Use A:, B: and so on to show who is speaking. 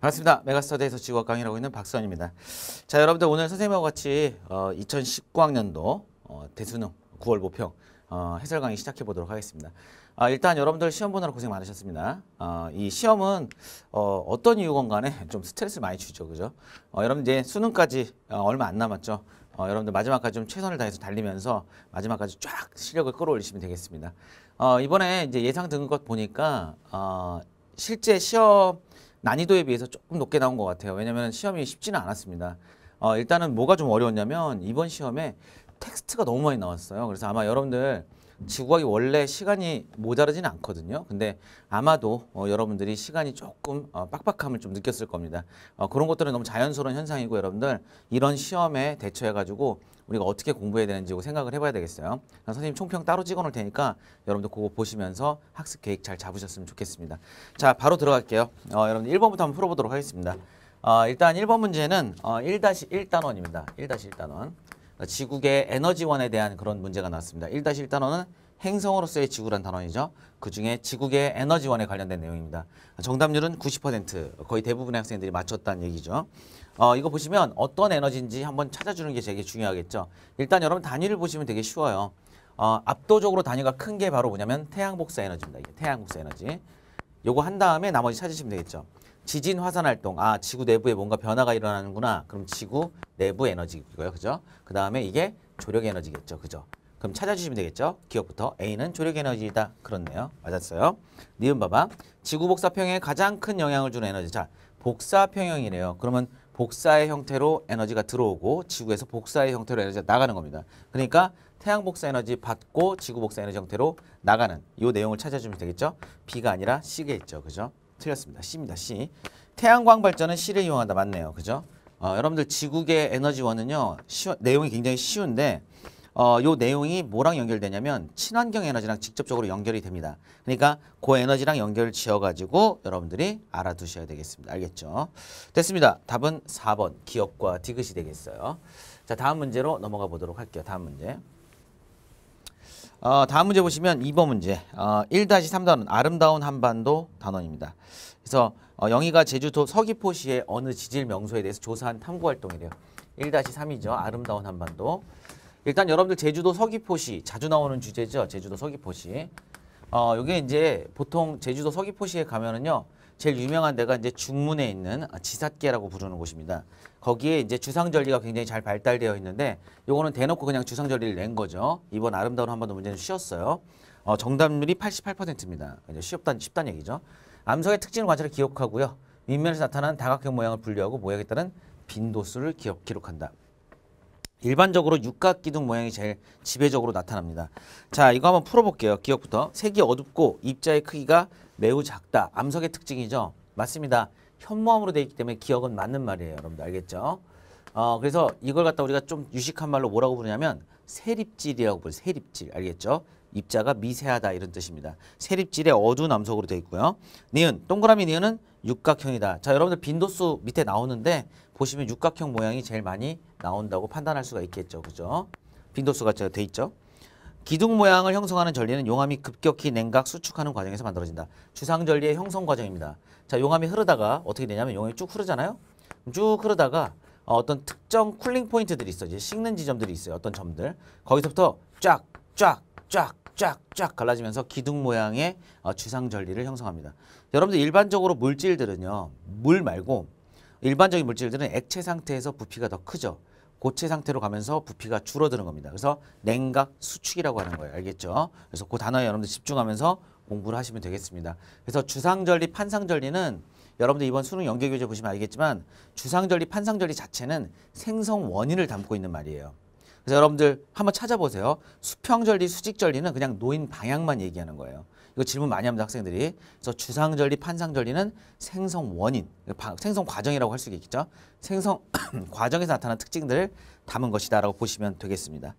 A: 반갑습니다. 메가스터디에서 직업 강의를하고 있는 박선입니다. 자, 여러분들 오늘 선생님하고 같이 어, 2019학년도 어, 대수능 9월 모평 어, 해설 강의 시작해 보도록 하겠습니다. 아, 일단 여러분들 시험 보느라 고생 많으셨습니다. 어, 이 시험은 어, 어떤 이유건 간에 좀 스트레스를 많이 주죠. 그죠? 어, 여러분 이제 수능까지 어, 얼마 안 남았죠. 어, 여러분들 마지막까지 좀 최선을 다해서 달리면서 마지막까지 쫙 실력을 끌어올리시면 되겠습니다. 어, 이번에 이제 예상 등급 보니까 어, 실제 시험 난이도에 비해서 조금 높게 나온 것 같아요. 왜냐하면 시험이 쉽지는 않았습니다. 어, 일단은 뭐가 좀 어려웠냐면 이번 시험에 텍스트가 너무 많이 나왔어요. 그래서 아마 여러분들 지구과학이 원래 시간이 모자르지는 않거든요. 근데 아마도 어, 여러분들이 시간이 조금 어, 빡빡함을 좀 느꼈을 겁니다. 어, 그런 것들은 너무 자연스러운 현상이고 여러분들 이런 시험에 대처해가지고 우리가 어떻게 공부해야 되는지 생각을 해봐야 되겠어요. 선생님 총평 따로 찍어놓을 테니까 여러분들 그거 보시면서 학습 계획 잘 잡으셨으면 좋겠습니다. 자 바로 들어갈게요. 어, 여러분 1번부터 한번 풀어보도록 하겠습니다. 어, 일단 1번 문제는 어, 1-1단원입니다. 1-1단원. 지구계 에너지원에 대한 그런 문제가 나왔습니다. 1-1 단원은 행성으로서의 지구란 단원이죠. 그중에 지구계 에너지원에 관련된 내용입니다. 정답률은 90% 거의 대부분의 학생들이 맞췄다는 얘기죠. 어, 이거 보시면 어떤 에너지인지 한번 찾아주는 게 되게 중요하겠죠. 일단 여러분 단위를 보시면 되게 쉬워요. 어, 압도적으로 단위가 큰 게 바로 뭐냐면 태양복사 에너지입니다. 이게 태양복사 에너지. 요거 한 다음에 나머지 찾으시면 되겠죠. 지진 화산 활동. 아, 지구 내부에 뭔가 변화가 일어나는구나. 그럼 지구 내부 에너지고요. 그죠? 그다음에 이게 조력 에너지겠죠. 그죠? 그럼 찾아주시면 되겠죠. 기억부터 A는 조력 에너지이다. 그렇네요. 맞았어요. 니은 봐봐. 지구 복사 평형에 가장 큰 영향을 주는 에너지. 자, 복사 평형이래요. 그러면 복사의 형태로 에너지가 들어오고 지구에서 복사의 형태로 에너지가 나가는 겁니다. 그러니까 태양 복사 에너지 받고 지구 복사 에너지 형태로 나가는 이 내용을 찾아주면 되겠죠. B가 아니라 C겠죠. 그죠? 틀렸습니다. C입니다. C. 태양광 발전은 C를 이용한다. 맞네요. 그죠? 어, 여러분들 지구계 에너지원은요. 쉬워, 내용이 굉장히 쉬운데 어, 요 내용이 뭐랑 연결되냐면 친환경 에너지랑 직접적으로 연결이 됩니다. 그러니까 그 에너지랑 연결을 지어가지고 여러분들이 알아두셔야 되겠습니다. 알겠죠? 됐습니다. 답은 4번 기업과 디귿이 되겠어요. 자 다음 문제로 넘어가 보도록 할게요. 다음 문제. 어, 다음 문제 보시면 2번 문제 어, 1-3단원 아름다운 한반도 단원입니다. 그래서 어, 영희가 제주도 서귀포시의 어느 지질 명소에 대해서 조사한 탐구활동이래요. 1-3이죠. 아름다운 한반도. 일단 여러분들 제주도 서귀포시 자주 나오는 주제죠. 제주도 서귀포시. 어, 이게 이제 보통 제주도 서귀포시에 가면은요. 제일 유명한 데가 이제 중문에 있는 지사계라고 부르는 곳입니다. 거기에 이제 주상절리가 굉장히 잘 발달되어 있는데 요거는 대놓고 그냥 주상절리를 낸 거죠. 이번 아름다운 한번더 문제는 쉬었어요. 어, 정답률이 88%입니다. 쉽단, 쉽단 얘기죠. 암석의 특징을 관찰해 기록하고요. 윗면에서 나타난 다각형 모양을 분류하고 모양에 따른 빈도수를 기록, 기록한다. 일반적으로 육각기둥 모양이 제일 지배적으로 나타납니다. 자, 이거 한번 풀어볼게요. 기억부터. 색이 어둡고 입자의 크기가 매우 작다. 암석의 특징이죠. 맞습니다. 현무암으로 되어 있기 때문에 기억은 맞는 말이에요. 여러분들 알겠죠? 어, 그래서 이걸 갖다 우리가 좀 유식한 말로 뭐라고 부르냐면 세립질이라고 부르죠. 세립질. 알겠죠? 입자가 미세하다 이런 뜻입니다. 세립질의 어두운 암석으로 되어 있고요. 니은, 동그라미 니은은 육각형이다. 자, 여러분들 빈도수 밑에 나오는데 보시면 육각형 모양이 제일 많이 나온다고 판단할 수가 있겠죠. 그죠? 빈도수가 되어 있죠. 기둥 모양을 형성하는 전리는 용암이 급격히 냉각 수축하는 과정에서 만들어진다. 주상 전리의 형성 과정입니다. 자, 용암이 흐르다가 어떻게 되냐면 용암이 쭉 흐르잖아요. 쭉 흐르다가 어, 어떤 특정 쿨링 포인트들이 있어. 이 식는 지점들이 있어요. 어떤 점들. 거기서부터 쫙, 쫙, 쫙 쫙쫙 갈라지면서 기둥 모양의 어, 주상 전리를 형성합니다. 여러분들 일반적으로 물질들은요. 물 말고 일반적인 물질들은 액체 상태에서 부피가 더 크죠. 고체 상태로 가면서 부피가 줄어드는 겁니다. 그래서 냉각 수축이라고 하는 거예요. 알겠죠? 그래서 그 단어에 여러분들 집중하면서 공부를 하시면 되겠습니다. 그래서 주상절리, 판상절리는 여러분들 이번 수능 연계교재 보시면 알겠지만 주상절리, 판상절리 자체는 생성 원인을 담고 있는 말이에요. 그래서 여러분들 한번 찾아보세요. 수평전리, 수직전리는 그냥 노인 방향만 얘기하는 거예요. 이거 질문 많이 합니다 학생들이. 그래서 주상전리, 판상전리는 생성 원인, 생성 과정이라고 할 수 있겠죠. 생성 과정에서 나타난 특징들을 담은 것이다라고 보시면 되겠습니다.